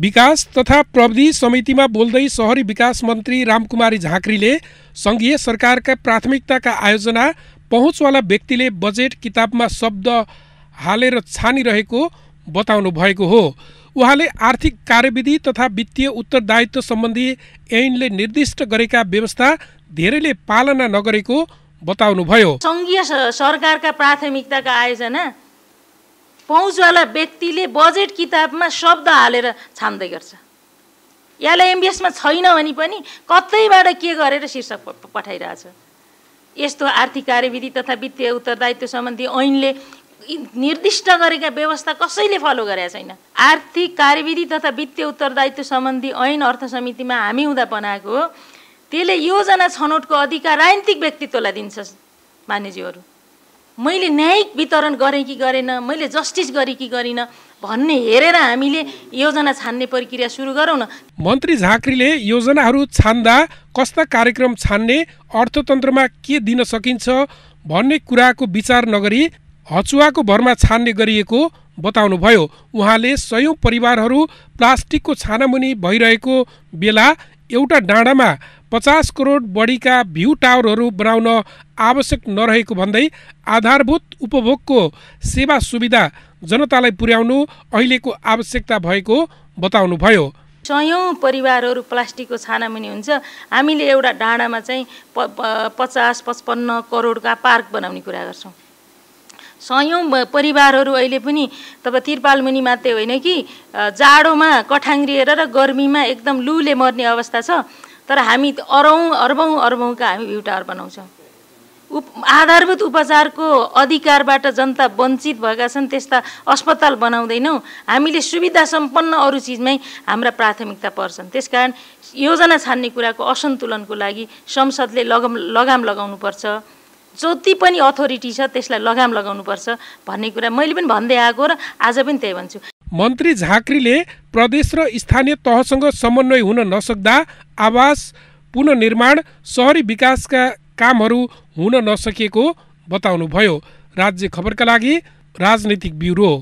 विकास तथा प्रविधि समितिमा बोल्दै सहरी विकास मन्त्री रामकुमारी झाँक्रीले सङ्घीय सरकारका प्राथमिकताका आयोजना पहुँचवाला व्यक्तिले बजेट किताबमा शब्द हालेर छानिरहेको बताउनु भएको हो उहाँले आर्थिक कार्यविधि तथा वित्तीय उत्तरदायित्व सम्बन्धी ऐनले निर्दिष्ट गरेका व्यवस्था धेरैले पालना नगरेको बताउनुभयो सङ्घीय सरकारका प्राथमिकताका आयोजना पहुँचवाला व्यक्तिले बजेट किताबमा शब्द हालेर छान्दै गर्छ यसलाई एमबिएसमा छैन भने पनि कतैबाट के गरेर शीर्षक पठाइरहेछ यस्तो आर्थिक कार्यविधि तथा वित्तीय उत्तरदायित्व सम्बन्धी ऐनले निर्दिष्ट गरेका व्यवस्था कसैले फलो गरेका छैन आर्थिक कार्यविधि तथा वित्तीय उत्तरदायित्व सम्बन्धी ऐन अर्थ समितिमा हामी हुँदा बनाएको हो त्यसले योजना छनौटको अधिकार राजनीतिक व्यक्तित्वलाई दिन्छ मान्यज्यूहरू मैले न्यायिक वितरण गरेँ कि गरेन मैले जस्टिस गरेँ कि गरिनँ भन्ने हेरेर हामीले योजना छान्ने प्रक्रिया सुरु गरौँ न मन्त्री झाँक्रीले योजनाहरू छान्दा कस्ता कार्यक्रम छान्ने अर्थतन्त्रमा के दिन सकिन्छ भन्ने कुराको विचार नगरी हचुवाको भरमा छान्ने गरिएको बताउनुभयो उहाँले सयौँ परिवारहरू प्लास्टिकको छानामुनि भइरहेको बेला एउटा डाँडामा पचास करोड बढीका भ्यू टावरहरू बनाउन आवश्यक नरहेको भन्दै आधारभूत उपभोगको सेवा सुविधा जनतालाई पुर्याउनु अहिलेको आवश्यकता भएको बताउनुभयो सयौँ परिवारहरू प्लास्टिकको छानामुनि हुन्छ हामीले एउटा डाँडामा चाहिँ प पचास पचपन्न करोडका पार्क बनाउने कुरा गर्छौँ सयौँ परिवारहरू अहिले पनि तब तिरपालमुनि मात्रै होइन कि जाडोमा कठाङ्ग्रिएर र गर्मीमा एकदम लुले मर्ने अवस्था छ तर हामी अरौँ अर्बौँ अर्बौँका हामी भ्युटार बनाउँछौँ उप आधारभूत उपचारको अधिकारबाट जनता वञ्चित भएका छन् त्यस्ता अस्पताल बनाउँदैनौँ हामीले सुविधा सम्पन्न अरू चिजमै हाम्रा प्राथमिकता पर्छन् त्यसकारण योजना छान्ने कुराको असन्तुलनको लागि संसदले लगम लगाम लगाउनुपर्छ जति पनि अथोरिटी छ त्यसलाई लगाम लगाउनुपर्छ भन्ने कुरा मैले पनि भन्दै आएको र आज पनि त्यही भन्छु मन्त्री झाँक्रीले प्रदेश र स्थानीय तहसँग समन्वय हुन नसक्दा आवास पुननिर्माण सहरी विकासका कामहरू हुन नसकेको बताउनुभयो राज्य खबरका लागि राजनैतिक ब्युरो